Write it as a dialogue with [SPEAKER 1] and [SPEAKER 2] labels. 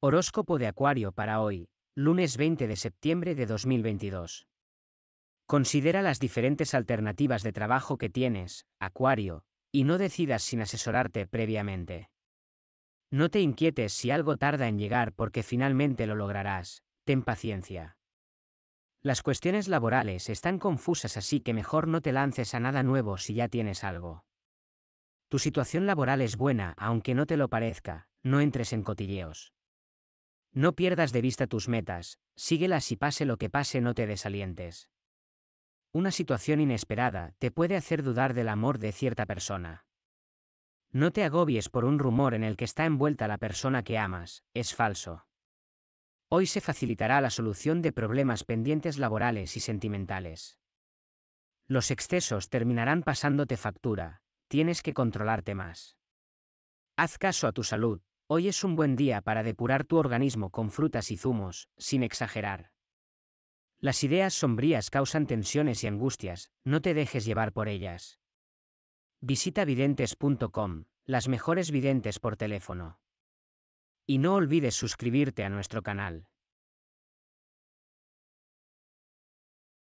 [SPEAKER 1] Horóscopo de Acuario para hoy, lunes 20 de septiembre de 2022. Considera las diferentes alternativas de trabajo que tienes, Acuario, y no decidas sin asesorarte previamente. No te inquietes si algo tarda en llegar porque finalmente lo lograrás, ten paciencia. Las cuestiones laborales están confusas así que mejor no te lances a nada nuevo si ya tienes algo. Tu situación laboral es buena aunque no te lo parezca, no entres en cotilleos. No pierdas de vista tus metas, síguelas y pase lo que pase no te desalientes. Una situación inesperada te puede hacer dudar del amor de cierta persona. No te agobies por un rumor en el que está envuelta la persona que amas, es falso. Hoy se facilitará la solución de problemas pendientes laborales y sentimentales. Los excesos terminarán pasándote factura, tienes que controlarte más. Haz caso a tu salud, Hoy es un buen día para depurar tu organismo con frutas y zumos, sin exagerar. Las ideas sombrías causan tensiones y angustias, no te dejes llevar por ellas. Visita videntes.com, las mejores videntes por teléfono. Y no olvides suscribirte a nuestro canal.